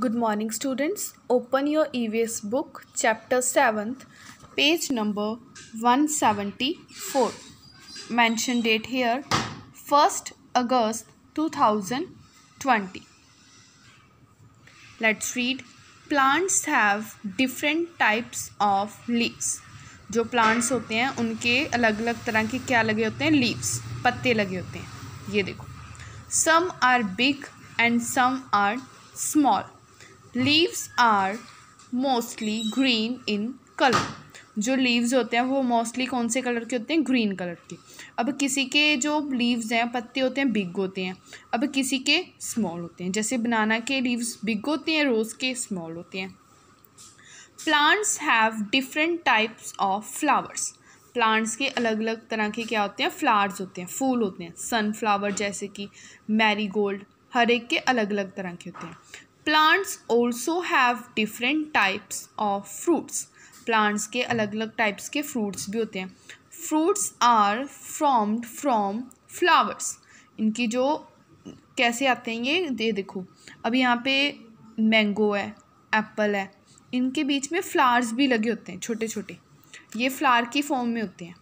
good morning students open your E V S book chapter seventh page number one seventy four mention date here first August two thousand twenty let's read plants have different types of leaves जो plants होते हैं उनके अलग अलग तरह के क्या लगे होते हैं लीव्स पत्ते लगे होते हैं ये देखो some are big and some are small leaves are mostly green in colour जो लीव्स होते हैं वो मोस्टली कौन से कलर के होते हैं ग्रीन कलर के अब किसी के जो लीव्स हैं पत्ते होते हैं बिग होते हैं अब किसी के स्मॉल होते हैं जैसे बनाना के लीव्स बिग होते हैं रोज़ के स्मॉल होते हैं plants have different types of flowers plants के अलग अलग तरह के क्या होते हैं फ्लावर्स होते हैं फूल होते हैं सनफ्लावर जैसे कि मैरीगोल्ड हर एक के अलग अलग तरह के होते हैं plants also have different types of fruits plants के अलग अलग टाइप्स के फ्रूट्स भी होते हैं fruits are formed from flowers इनकी जो कैसे आते हैं ये दे देखो अब यहाँ पे मैंगो है एप्पल है इनके बीच में फ्लावर्स भी लगे होते हैं छोटे छोटे ये फ्लावर की फॉर्म में होते हैं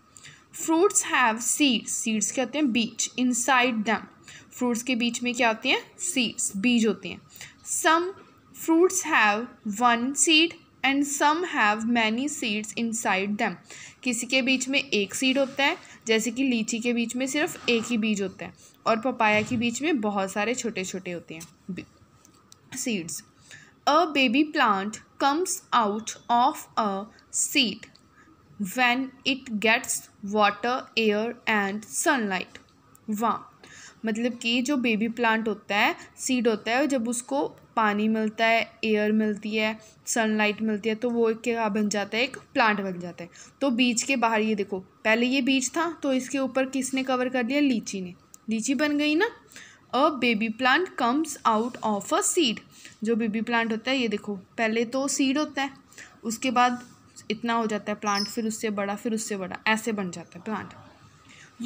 फ्रूट्स हैव सीड्स सीड्स क्या होते हैं बीज इनसाइड दैम फ्रूट्स के बीच में क्या होते हैं सीड्स बीज होते हैं Some fruits have one seed and some have many seeds inside them किसी के बीच में एक सीड होता है जैसे कि लीची के बीच में सिर्फ एक ही बीज होता है और पपाया के बीच में बहुत सारे छोटे छोटे होते हैं seeds a baby plant comes out of a seed when it gets water air and sunlight warm मतलब कि जो बेबी प्लांट होता है सीड होता है जब उसको पानी मिलता है एयर मिलती है सनलाइट मिलती है तो वो क्या बन जाता है एक प्लांट बन जाता है तो बीज के बाहर ये देखो पहले ये बीज था तो इसके ऊपर किसने कवर कर दिया लीची ने लीची बन गई ना a baby plant comes out of a seed जो बेबी प्लांट होता है ये देखो पहले तो सीड होता है उसके बाद इतना हो जाता है प्लांट फिर उससे बड़ा फिर उससे बड़ा ऐसे बन जाता है plant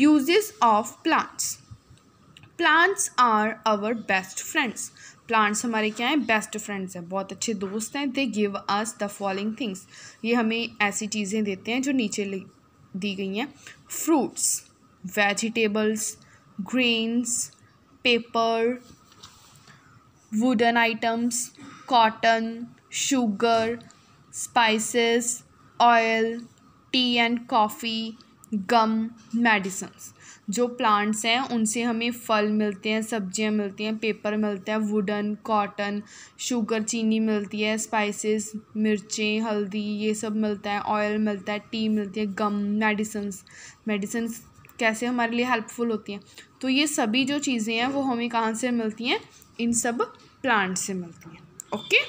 uses of plants plants are our best friends plants हमारे क्या हैं बेस्ट फ्रेंड्स हैं बहुत अच्छे दोस्त हैं they give us the following things ये हमें ऐसी चीज़ें देते हैं जो नीचे दी गई हैं fruits vegetables grains paper wooden items cotton sugar spices oil tea and coffee gum medicines जो प्लांट्स हैं उनसे हमें फल मिलते हैं सब्जियां मिलती हैं पेपर मिलता है वुडन कॉटन शुगर चीनी मिलती है स्पाइसेस मिर्चें हल्दी ये सब मिलता है ऑयल मिलता है टी मिलती है गम मेडिसन्स मेडिसन्स कैसे हमारे लिए हेल्पफुल होती हैं तो ये सभी जो चीज़ें हैं वो हमें कहाँ से मिलती हैं इन सब प्लांट से मिलती हैं okay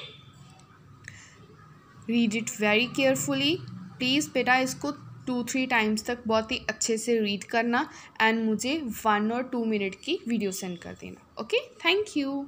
read it very carefully please बेटा इसको टू थ्री टाइम्स तक बहुत ही अच्छे से रीड करना एंड मुझे वन और टू मिनट की वीडियो सेंड कर देना ओके थैंक यू